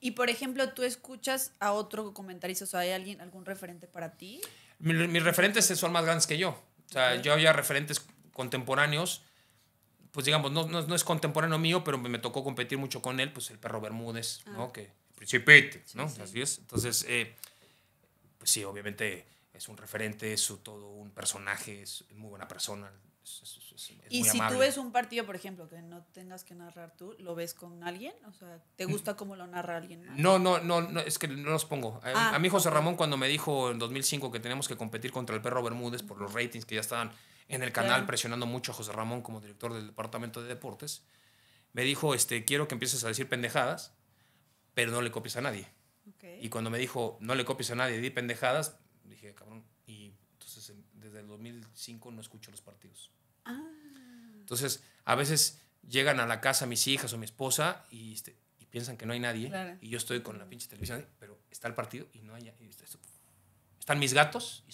Y por ejemplo, tú escuchas a otro comentarista, o ¿hay alguien, algún referente para ti? mis referentes son más grandes que yo. O sea, yo había referentes contemporáneos, pues digamos, no, no, es contemporáneo mío, pero me, tocó competir mucho con él, pues el perro Bermúdez, ah. ¿no? Que príncipe, ¿no? Entonces, eh, pues sí, obviamente es un referente, es todo un personaje, es muy buena persona, y si tú ves un partido, por ejemplo, que no tengas que narrar tú, ¿lo ves con alguien? O sea, ¿te mm. gusta cómo lo narra alguien? Más? No, no, no, no, es que no los pongo. a, ah, mí José Ramón cuando me dijo en 2005 que teníamos que competir contra el perro Bermúdez por los ratings que ya estaban en el canal presionando mucho a José Ramón como director del departamento de deportes, me dijo, este, quiero que empieces a decir pendejadas, pero no le copies a nadie. Y cuando me dijo, no le copies a nadie, di pendejadas, dije, cabrón, desde el 2005 no escucho los partidos. Ah. Entonces, a veces llegan a la casa mis hijas o mi esposa y, este, piensan que no hay nadie. Y yo estoy con la pinche televisión, pero está el partido y no hay. nadie. están mis gatos y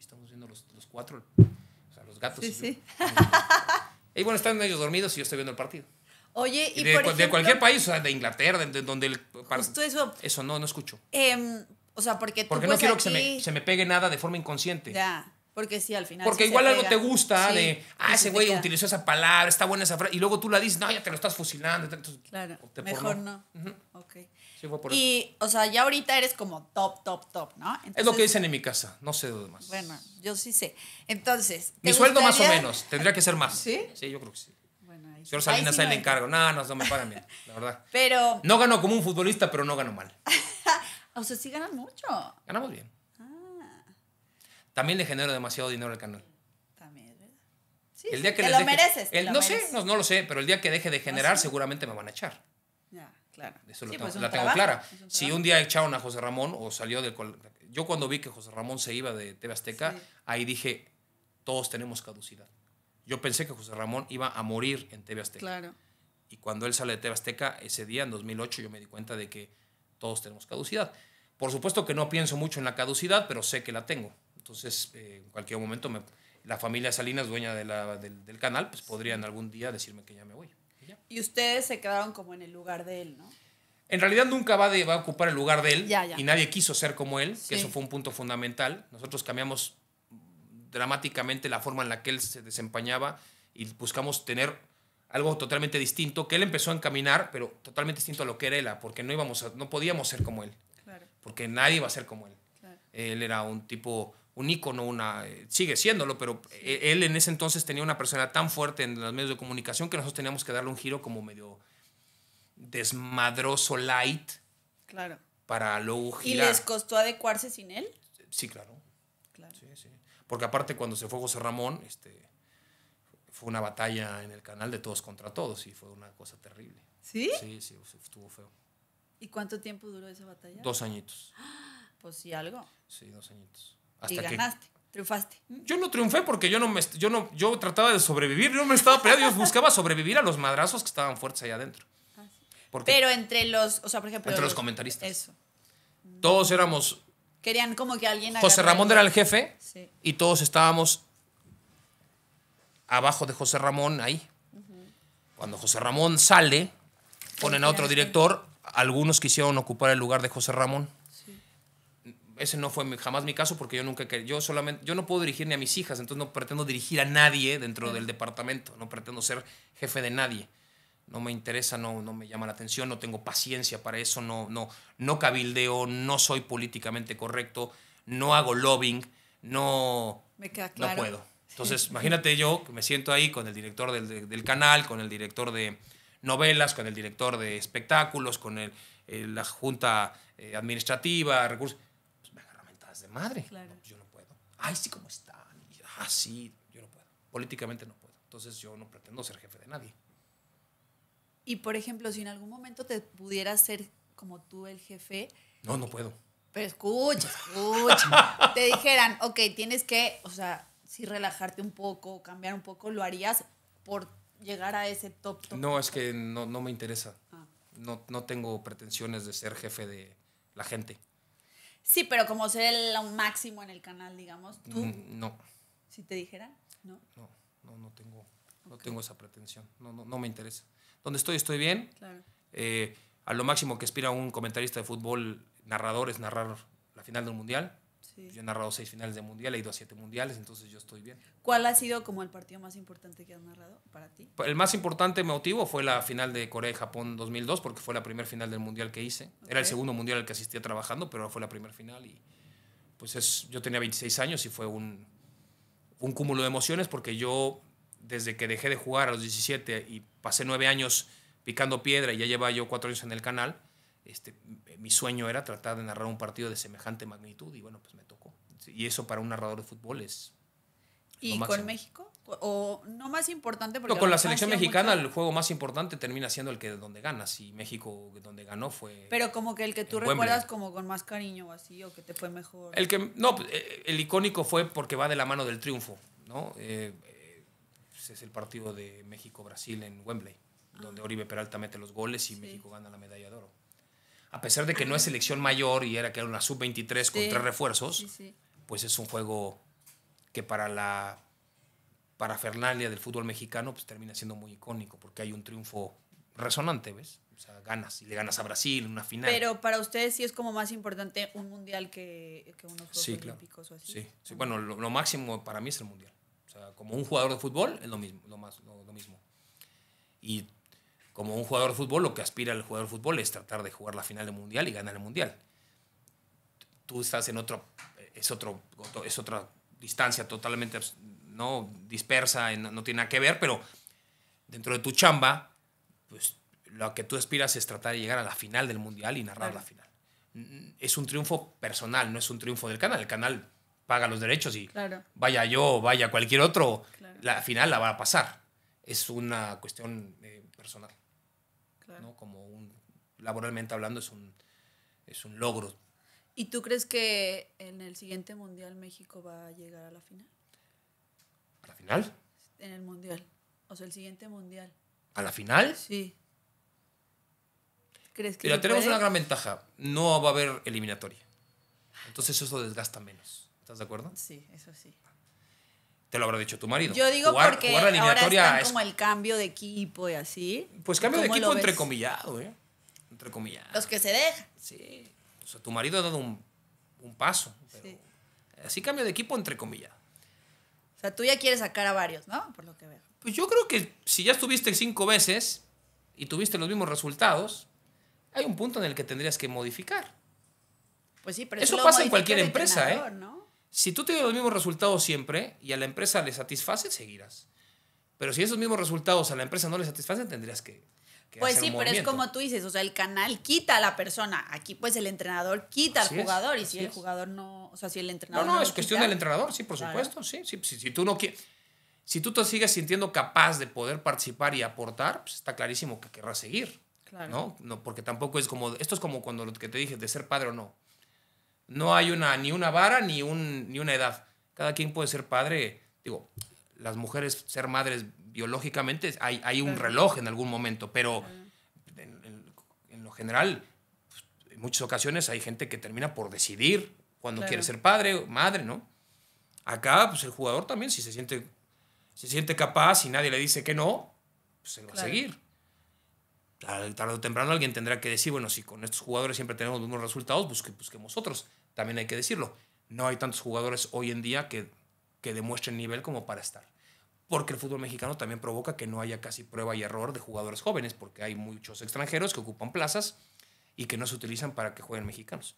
estamos viendo los, cuatro, o sea, los gatos. Sí, y, sí. y, bueno, están ellos dormidos y yo estoy viendo el partido. Oye, y, de, de, cualquier país, o sea, de Inglaterra, de, donde el. Para, eso, eso no, no escucho. Eh, o sea, porque tú Porque no quiero que se me, se me, pegue nada de forma inconsciente. Ya. Porque sí, al final. Porque igual algo te gusta de, ah, ese güey utilizó esa palabra, está buena esa frase, y luego tú la dices, no, ya te lo estás fusilando. claro, mejor no. okay Ok. Sí, fue por y, o sea, ya ahorita eres como top, top, top, ¿no? es lo que dicen en mi casa, no sé de más. Bueno, yo sí sé. Entonces. Mi sueldo más o menos, tendría que ser más. ¿Sí? Sí, yo creo que sí. Bueno, ahí Señor Salinas, ahí, le encargo. No, no, no me pagan bien, la verdad. Pero. No gano como un futbolista, pero no gano mal. O sea, sí ganan mucho. Ganamos bien. Ah. También le genero demasiado dinero al canal. También verdad. Sí, el día que lo mereces. no sé, no, lo sé, pero el día que deje de ah, generar, seguramente me van a echar. Ya, claro. Eso lo tengo, clara. si un día echaron a José Ramón o salió del. Yo cuando vi que José Ramón se iba de TV Azteca, ahí dije, todos tenemos caducidad. Yo pensé que José Ramón iba a morir en TV Azteca. Claro. Y cuando él sale de TV Azteca, ese día, en 2008, yo me di cuenta de que todos tenemos caducidad. Por supuesto que no pienso mucho en la caducidad, pero sé que la tengo. Entonces, eh, en cualquier momento, la familia Salinas, dueña de la, del, del, canal, pues podrían algún día decirme que ya me voy. Y, ustedes se quedaron como en el lugar de él, ¿no? En realidad nunca va, de, va a ocupar el lugar de él y nadie quiso ser como él, que eso fue un punto fundamental. Nosotros cambiamos dramáticamente la forma en la que él se desempeñaba y buscamos tener algo totalmente distinto, que él empezó a encaminar, pero totalmente distinto a lo que era él, porque no, íbamos a, no podíamos ser como él, porque nadie iba a ser como él. Él era un tipo, un ícono, una, eh, sigue siéndolo, pero e, él en ese entonces tenía una persona tan fuerte en los medios de comunicación que nosotros teníamos que darle un giro como medio desmadroso, light, claro. para luego girar. ¿Y les costó adecuarse sin él? Sí, claro. claro. Sí, sí. Porque aparte cuando se fue José Ramón, este, fue una batalla en el canal de todos contra todos y fue una cosa terrible. ¿Sí? Sí, sí, estuvo feo. ¿Y cuánto tiempo duró esa batalla? Dos añitos. pues sí, algo. Sí, dos añitos. y ganaste. triunfaste. Yo no triunfé porque yo no me yo no yo trataba de sobrevivir, yo no me estaba peleando, yo buscaba sobrevivir a los madrazos que estaban fuertes allá adentro. Ah, Pero entre los, o sea, por ejemplo, entre los, comentaristas. Eso. Todos éramos Querían como que alguien José Ramón era el jefe y todos estábamos abajo de José Ramón ahí. Cuando José Ramón sale, ponen a otro director, algunos quisieron ocupar el lugar de José Ramón. Ese no fue jamás mi caso porque yo nunca yo solamente yo no puedo dirigir ni a mis hijas, entonces no pretendo dirigir a nadie dentro del departamento, no pretendo ser jefe de nadie. No me interesa, no, no me llama la atención, no tengo paciencia para eso, no no no cabildeo, no soy políticamente correcto, no hago lobbying, no no puedo. Entonces, imagínate yo que me siento ahí con el director del, canal, con el director de novelas, con el director de espectáculos, con el, eh, la junta eh, administrativa, recursos. Pues me agarran mentadas de madre. Claro. Pues, yo no puedo. Ay, sí, ¿cómo están? ah, sí, yo no puedo. Políticamente no puedo. Entonces, yo no pretendo ser jefe de nadie. Y, por ejemplo, si en algún momento te pudieras ser como tú el jefe. No, no puedo. Pero escucha, escucha. te dijeran, ok, tienes que, o sea, si relajarte un poco, cambiar un poco, lo harías por llegar a ese top? no, es que no, me interesa. Ah. No, tengo pretensiones de ser jefe de la gente. Sí, pero como ser el máximo en el canal, digamos, tú. Mm, no. Si te dijera, ¿no? No, no, tengo, no tengo esa pretensión. No, no, me interesa. Donde estoy, estoy bien. Claro. Eh, a lo máximo que aspira un comentarista de fútbol narrador es narrar la final del mundial. Yo he narrado seis finales de mundial, he ido a siete mundiales, entonces yo estoy bien. ¿Cuál ha sido como el partido más importante que has narrado para ti? Pues, el más importante motivo fue la final de Corea y Japón 2002, porque fue la primera final del mundial que hice. Era el segundo mundial al que asistía trabajando, pero fue la primera final y pues yo tenía 26 años y fue un, un cúmulo de emociones porque yo desde que dejé de jugar a los 17 y pasé nueve años picando piedra y ya llevaba yo cuatro años en el canal, este, mi sueño era tratar de narrar un partido de semejante magnitud y bueno, pues me tocó. Y eso para un narrador de fútbol es... ¿Y con México? ¿O no más importante? Porque con la selección mexicana el juego más importante termina siendo el que donde ganas y México donde ganó fue... Pero como que el que tú recuerdas como con más cariño o así o que te fue mejor. El que, no, pues, eh, eh, el icónico fue porque va de la mano del triunfo, ¿no? Eh, pues, es el partido de México-Brasil en Wembley, ah. donde Oribe Peralta mete los goles y México gana la medalla de oro a pesar de que no es selección mayor y era que era una sub-23 con tres refuerzos, pues es un juego que para la para Fernalia del fútbol mexicano pues termina siendo muy icónico porque hay un triunfo resonante, ¿ves? O sea, ganas y le ganas a Brasil en una final. Pero para ustedes sí es como más importante un mundial que, que unos Juegos o así. Sí, sí. Ah. bueno, lo, máximo para mí es el mundial. O sea, como un jugador de fútbol es lo mismo, lo más, lo mismo. Y como un jugador de fútbol, lo que aspira el jugador de fútbol es tratar de jugar la final del mundial y ganar el mundial. Tú estás en otro, es, otro, es otra distancia totalmente pues, no dispersa, no, tiene nada que ver, pero dentro de tu chamba, pues lo que tú aspiras es tratar de llegar a la final del mundial y narrar la final. Es un triunfo personal, no es un triunfo del canal. El canal paga los derechos y vaya yo, vaya cualquier otro, la final la va a pasar. Es una cuestión eh, personal. Como un, laboralmente hablando, es un, es un logro. ¿Y tú crees que en el siguiente Mundial México va a llegar a la final? ¿A la final? En el Mundial. O sea, el siguiente Mundial. ¿A la final? Sí. ¿Crees que Mira, tenemos una gran ventaja. No va a haber eliminatoria. Entonces eso desgasta menos. ¿Estás de acuerdo? Sí, eso sí. Te lo habrá dicho tu marido. Yo digo porque ahora como el cambio de equipo y así. Pues cambio de equipo entre entrecomillado, ¿eh? comillas. Los que se dejan. Sí. O sea, tu marido ha dado un, paso. sí. Así cambio de equipo entre entrecomillado. O sea, tú ya quieres sacar a varios, ¿no? Por lo que veo. Pues yo creo que si ya estuviste cinco veces y tuviste los mismos resultados, hay un punto en el que tendrías que modificar. Pues sí, pero eso, pasa en cualquier empresa, ¿eh? ¿no? Si tú tienes los mismos resultados siempre y a la empresa le satisface, seguirás. Pero si esos mismos resultados a la empresa no le satisfacen, tendrías que... pues sí, pero es como tú dices, o sea, el canal quita a la persona. Aquí pues el entrenador quita al jugador y si el jugador no, o sea, si el entrenador... No, no, no es cuestión del entrenador, sí, por supuesto, sí, sí, sí, si tú no quieres... Si tú te sigues sintiendo capaz de poder participar y aportar, pues está clarísimo que querrás seguir. Claro. ¿no? ¿no? Porque tampoco es como, esto es como cuando lo que te dije, de ser padre o no. No hay una, ni una vara ni, un, ni una edad. Cada quien puede ser padre. Digo, las mujeres ser madres biológicamente, hay, un reloj en algún momento, pero en, lo general, en muchas ocasiones hay gente que termina por decidir cuando quiere ser padre o madre, ¿no? Acá, pues el jugador también, si se siente, siente capaz y nadie le dice que no, pues se va a seguir tarde o temprano alguien tendrá que decir, bueno, si con estos jugadores siempre tenemos los mismos resultados, busque, pues busquemos pues otros. También hay que decirlo. No hay tantos jugadores hoy en día que, que demuestren nivel como para estar. Porque el fútbol mexicano también provoca que no haya casi prueba y error de jugadores jóvenes, porque hay muchos extranjeros que ocupan plazas y que no se utilizan para que jueguen mexicanos.